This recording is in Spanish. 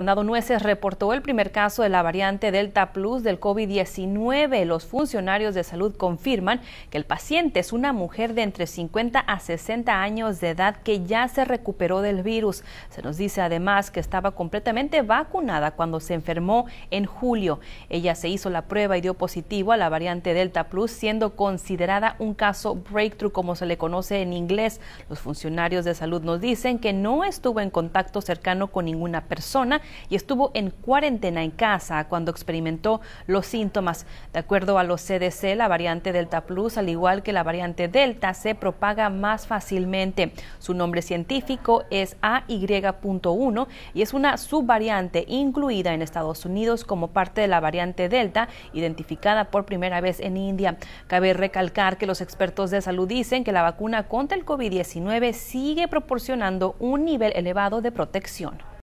Donado Nueces reportó el primer caso de la variante Delta Plus del COVID-19. Los funcionarios de salud confirman que el paciente es una mujer de entre 50 a 60 años de edad que ya se recuperó del virus. Se nos dice además que estaba completamente vacunada cuando se enfermó en julio. Ella se hizo la prueba y dio positivo a la variante Delta Plus, siendo considerada un caso breakthrough como se le conoce en inglés. Los funcionarios de salud nos dicen que no estuvo en contacto cercano con ninguna persona y estuvo en cuarentena en casa cuando experimentó los síntomas. De acuerdo a los CDC, la variante Delta Plus, al igual que la variante Delta, se propaga más fácilmente. Su nombre científico es AY.1 y es una subvariante incluida en Estados Unidos como parte de la variante Delta, identificada por primera vez en India. Cabe recalcar que los expertos de salud dicen que la vacuna contra el COVID-19 sigue proporcionando un nivel elevado de protección.